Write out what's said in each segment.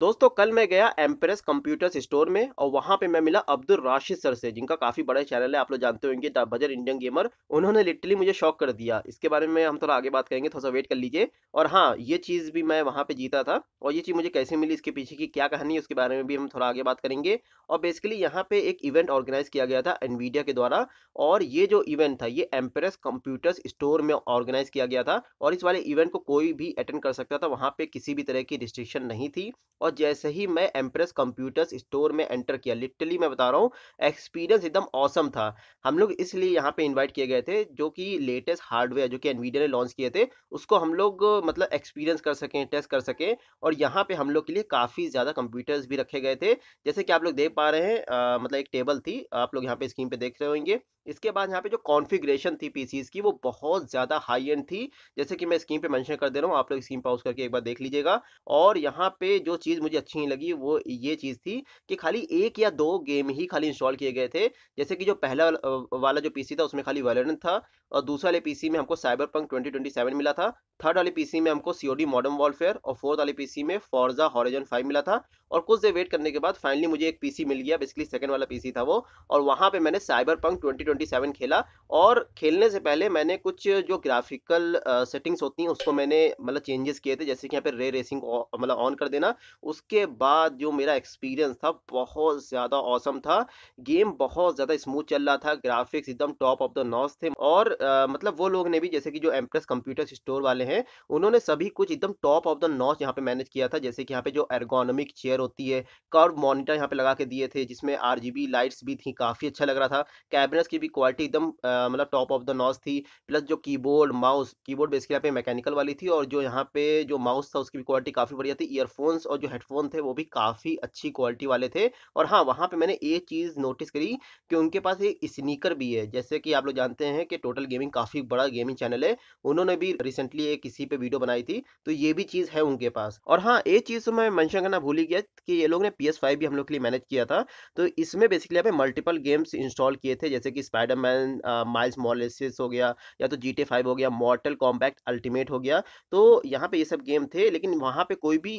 दोस्तों कल मैं गया एम्प्रेस कंप्यूटर्स स्टोर में और वहाँ पे मैं मिला अब्दुल राशिद सर से जिनका काफ़ी बड़ा चैनल है आप लोग जानते होंगे द बजर इंडियन गेमर उन्होंने लिटरली मुझे शॉक कर दिया इसके बारे में हम थोड़ा आगे बात करेंगे थोड़ा सा वेट कर लीजिए और हाँ ये चीज़ भी मैं वहाँ पर जीता था और ये चीज़ मुझे कैसे मिली इसके पीछे की क्या कहानी है उसके बारे में भी हम थोड़ा आगे बात करेंगे और बेसिकली यहाँ पे एक इवेंट ऑर्गेनाइज किया गया था एनवीडिया के द्वारा और ये जो इवेंट था ये एम्प्रेस कंप्यूटर्स स्टोर में ऑर्गेनाइज किया गया था और इस वाले इवेंट को कोई भी अटेंड कर सकता था वहाँ पे किसी भी तरह की रिस्ट्रिक्शन नहीं थी और और जैसे ही मैं एम्प्रेस कंप्यूटर्स स्टोर में एंटर किया लिटरली मैं बता रहा हूँ एक्सपीरियंस एकदम औसम था हम लोग इसलिए यहाँ पे इन्वाइट किए गए थे जो कि लेटेस्ट हार्डवेयर जो कि एनवीडिया ने लॉन्च किए थे उसको हम लोग मतलब एक्सपीरियंस कर सकें टेस्ट कर सकें और यहाँ पे हम लोग के लिए काफ़ी ज़्यादा कंप्यूटर्स भी रखे गए थे जैसे कि आप लोग देख पा रहे हैं आ, मतलब एक टेबल थी आप लोग यहाँ पे स्क्रीन पे देख रहे होंगे इसके बाद यहाँ पे जो कॉन्फ़िगरेशन थी पीसीज की वो बहुत ज़्यादा हाई एंड थी जैसे कि मैं स्क्रीन पे मेंशन कर दे रहा हूँ आप लोग स्क्रीन पाउस करके एक बार देख लीजिएगा और यहाँ पे जो चीज़ मुझे अच्छी नहीं लगी वो ये चीज़ थी कि खाली एक या दो गेम ही खाली इंस्टॉल किए गए थे जैसे कि जो पहला वाला जो पी था उसमें खाली वैलेंट था और दूसरे वाले पी में हमको साइबर पंक ट्वेंटी मिला था थर्ड वाली पीसी में हमको सीओडी मॉडर्न वॉलफेयर और फोर्थ वाली पीसी में फॉर्जा हॉरिजन फाइव मिला था और कुछ देर वेट करने के बाद फाइनली मुझे एक पीसी मिल गया बेसिकली सेकंड वाला पीसी था वो और वहाँ पे मैंने साइबर पंक सेवन खेला और खेलने से पहले मैंने कुछ जो ग्राफिकल सेटिंग्स होती हैं उसको मैंने मतलब चेंजेस किए थे जैसे कि यहाँ पे रे रेसिंग मतलब ऑन कर देना उसके बाद जो मेरा एक्सपीरियंस था बहुत ज़्यादा औसम था गेम बहुत ज़्यादा स्मूथ चल रहा था ग्राफिक्स एकदम टॉप ऑफ द नॉस थे और आ, मतलब वो लोग ने भी जैसे कि जो एम्प्रेस कंप्यूटर स्टोर वाले हैं उन्होंने सभी कुछ एकदम टॉप ऑफ द नॉच यहाँ पे मैनेज किया था जैसे कि यहाँ पे जो एर्गोनॉमिक चेयर होती है कर्व मॉनिटर यहाँ पे लगा के दिए थे जिसमें आर लाइट्स भी थी काफ़ी अच्छा लग रहा था कैबिनेट्स की भी क्वालिटी एकदम मतलब टॉप ऑफ द नॉच थी प्लस जो कीबोर्ड माउस कीबोर्ड बेसिकली यहाँ पे मैकेनिकल वाली थी और जो यहाँ पे जो माउस था उसकी भी क्वालिटी काफ़ी बढ़िया थी ईयरफोन्स और जो हेडफोन थे वो भी काफ़ी अच्छी क्वालिटी वाले थे और हाँ वहाँ पर मैंने ये चीज़ नोटिस करी कि उनके पास एक स्नीकर भी है जैसे कि आप लोग जानते हैं कि टोटल गेमिंग काफ़ी बड़ा गेमिंग चैनल है उन्होंने भी रिसेंटली किसी पे वीडियो बनाई थी तो ये भी चीज़ है उनके पास और हाँ एक चीज़ तो मैं मैंशन करना भूल ही गया कि ये लोग ने पी भी हम लोग के लिए मैनेज किया था तो इसमें बेसिकली यहाँ मल्टीपल गेम्स इंस्टॉल किए थे जैसे कि मैन माइल्स मॉलिस हो गया या तो जी हो गया मॉर्टल कॉम्पैक्ट अल्टीमेट हो गया तो यहाँ पे ये सब गेम थे लेकिन वहाँ पे कोई भी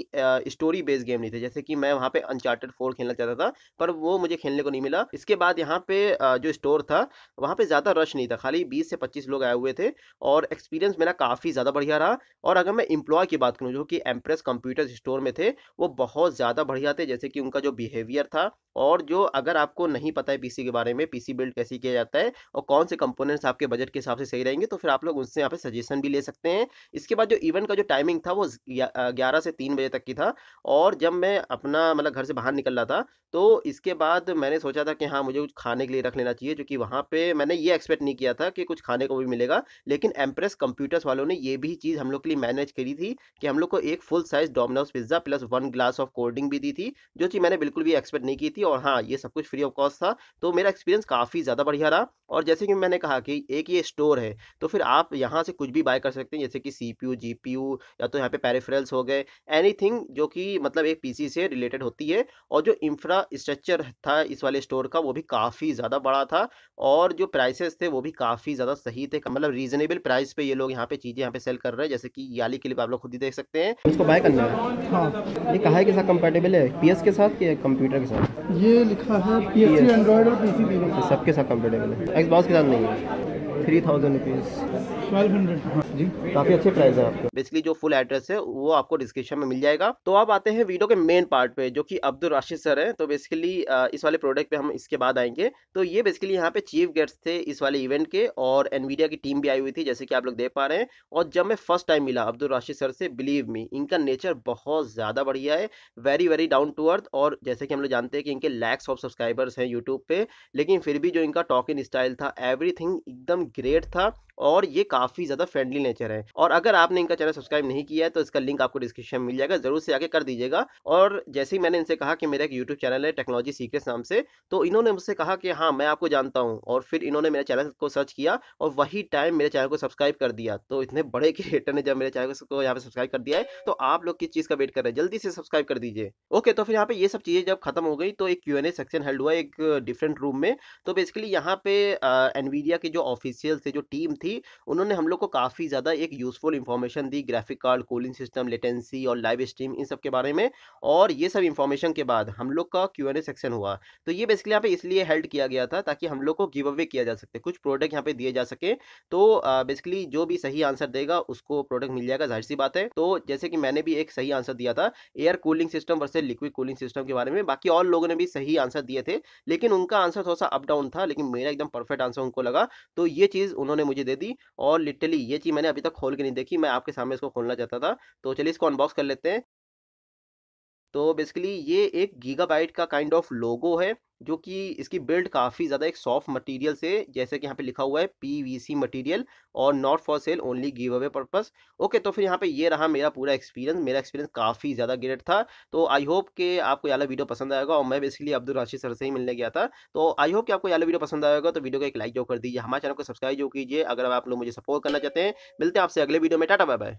स्टोरी बेस्ड गेम नहीं थे जैसे कि मैं वहाँ पे अनचार्टेड फोर खेलना चाहता था पर वो मुझे खेलने को नहीं मिला इसके बाद यहाँ पे जो स्टोर था वहाँ पे ज़्यादा रश नहीं था खाली बीस से पच्चीस लोग आए हुए थे और एक्सपीरियंस मेरा काफ़ी ज़्यादा बढ़िया बढ़िया रहा और अगर मैं इम्प्लॉय की बात करूँ जो कि एम्प्रेस कंप्यूटर स्टोर में थे वो बहुत ज़्यादा बढ़िया थे जैसे कि उनका जो बिहेवियर था और जो अगर आपको नहीं पता है पीसी के बारे में पीसी बिल्ड कैसे किया जाता है और कौन से कंपोनेंट्स आपके बजट के हिसाब से सही रहेंगे तो फिर आप लोग उनसे यहाँ पे सजेशन भी ले सकते हैं इसके बाद जो इवेंट का जो टाइमिंग था वो ग्यारह से तीन बजे तक की था और जब मैं अपना मतलब घर से बाहर निकल रहा था तो इसके बाद मैंने सोचा था कि हाँ मुझे कुछ खाने के लिए रख लेना चाहिए क्योंकि वहाँ पर मैंने ये एक्सपेक्ट नहीं किया था कि कुछ खाने को भी मिलेगा लेकिन एम्प्रेस कंप्यूटर्स वालों ने ये भी चीज़ हम लोग के लिए मैनेज करी थी कि हम लोग को एक full size Domino's pizza plus one glass of cold drink भी दी थी जो चीज़ मैंने बिल्कुल भी एक्सपेक्ट नहीं की थी और हाँ ये सब कुछ फ्री ऑफ कॉस्ट था तो मेरा एक्सपीरियंस काफ़ी ज़्यादा बढ़िया रहा और जैसे कि मैंने कहा कि एक ये स्टोर है तो फिर आप यहाँ से कुछ भी बाय कर सकते हैं जैसे कि सी पी या तो यहाँ पे पैरिफ्रेल्स हो गए एनी जो कि मतलब एक पी से रिलेटेड होती है और जो इंफ्रास्ट्रक्चर था इस वाले स्टोर का वो भी काफ़ी ज़्यादा बड़ा था और जो प्राइसेस थे वो भी काफ़ी ज़्यादा सही थे मतलब रीजनेबल प्राइस पे ये लोग यहाँ पे चीज़ें यहाँ पे सेल कर रहे हैं जैसे कि याली लिए आप लोग खुद ही देख सकते हैं इसको बाय करना है हाँ ये कहा के साथ कंपेटेबल है पी के साथ या कंप्यूटर के साथ ये लिखा है पी एस एंड्रॉयड और पी सबके साथ कंपेटेबल है एक्स के साथ नहीं है three thousand rupees twelve hundred जी काफ़ी अच्छे प्राइस है आपको बेसिकली जो फुल एड्रेस है वो आपको डिस्क्रिप्शन में मिल जाएगा तो आप आते हैं वीडियो के मेन पार्ट पे जो कि अब्दुल राशिद सर है तो बेसिकली इस वाले प्रोडक्ट पे हम इसके बाद आएंगे तो ये बेसिकली यहाँ पे चीफ गेस्ट थे इस वाले इवेंट के और एनवीडिया की टीम भी आई हुई थी जैसे कि आप लोग देख पा रहे हैं और जब मैं फर्स्ट टाइम मिला अब्दुल राशिद सर से बिलीव मी इनका नेचर बहुत ज़्यादा बढ़िया है very very down to earth और जैसे कि हम लोग जानते हैं कि इनके लैक्स ऑफ सब्सक्राइबर्स हैं यूट्यूब पे लेकिन फिर भी जो इनका टॉकिंग स्टाइल था एवरीथिंग एकदम ग्रेट था और ये काफ़ी ज़्यादा फ्रेंडली नेचर है और अगर आपने इनका चैनल सब्सक्राइब नहीं किया है तो इसका लिंक आपको डिस्क्रिप्शन में मिल जाएगा ज़रूर से आके कर दीजिएगा और जैसे ही मैंने इनसे कहा कि मेरा एक यूट्यूब चैनल है टेक्नोलॉजी सीक्रेट नाम से तो इन्होंने मुझसे कहा कि हाँ मैं आपको जानता हूँ और फिर इन्होंने मेरे चैनल को सर्च किया और वही टाइम मेरे चैनल को सब्सक्राइब कर दिया तो इतने बड़े क्रिएटर ने जब मेरे चैनल को यहाँ पर सब्सक्राइब कर दिया है तो आप लोग किस चीज़ का वेट कर रहे हैं जल्दी से सब्सक्राइब कर दीजिए ओके तो फिर यहाँ पे ये सब चीज़ें जब खत्म हो गई तो एक क्यू सेक्शन हेल्ड हुआ एक डिफरेंट रूम में तो बेसिकली यहाँ पे एनवीडिया के जो ऑफिसियल थे जो टीम थी थी उन्होंने हम लोग को काफ़ी ज़्यादा एक यूज़फुल इंफॉर्मेशन दी graphic card cooling system latency और लाइव स्ट्रीम इन सब के बारे में और ये सब इंफॉर्मेशन के बाद हम लोग का क्यू एन ए सेक्शन हुआ तो ये बेसिकली यहाँ पे इसलिए हेल्ड किया गया था ताकि हम लोग को गिव अवे किया जा सके कुछ प्रोडक्ट यहाँ पे दिए जा सके तो बेसिकली जो भी सही आंसर देगा उसको प्रोडक्ट मिल जाएगा जाहिर सी बात है तो जैसे कि मैंने भी एक सही आंसर दिया था air cooling system versus liquid cooling system के बारे में बाकी और लोगों ने भी सही आंसर दिए थे लेकिन उनका आंसर थोड़ा सा अप डाउन था लेकिन मेरा एकदम परफेक्ट आंसर उनको लगा तो ये चीज़ उन्होंने मुझे दे दी और लिटली ये चीज़ मैंने अभी तक खोल के नहीं देखी मैं आपके सामने इसको खोलना चाहता था तो चलिए इसको अनबॉक्स कर लेते हैं तो बेसिकली ये एक गीगाबाइट का काइंड ऑफ लोगो है जो कि इसकी बिल्ड काफ़ी ज़्यादा एक सॉफ्ट मटेरियल से जैसे कि यहाँ पे लिखा हुआ है पीवीसी मटेरियल और not for sale only give away purpose okay तो फिर यहाँ पे ये रहा मेरा पूरा एक्सपीरियंस मेरा एक्सपीरियंस काफ़ी ज़्यादा ग्रेट था तो आई होप कि आपको यहाँ वीडियो पसंद आएगा और मैं बेसिकली अब्दुल राशिद सर से ही मिलने गया था तो आई होप कि आपको यहाँ वीडियो पसंद आएगा तो वीडियो को एक लाइक जो कर दीजिए हमारे चैनल को सब्सक्राइब जो कीजिए अगर आप लोग मुझे सपोर्ट करना चाहते हैं मिलते हैं आपसे अगले वीडियो में टाटा बाय बाय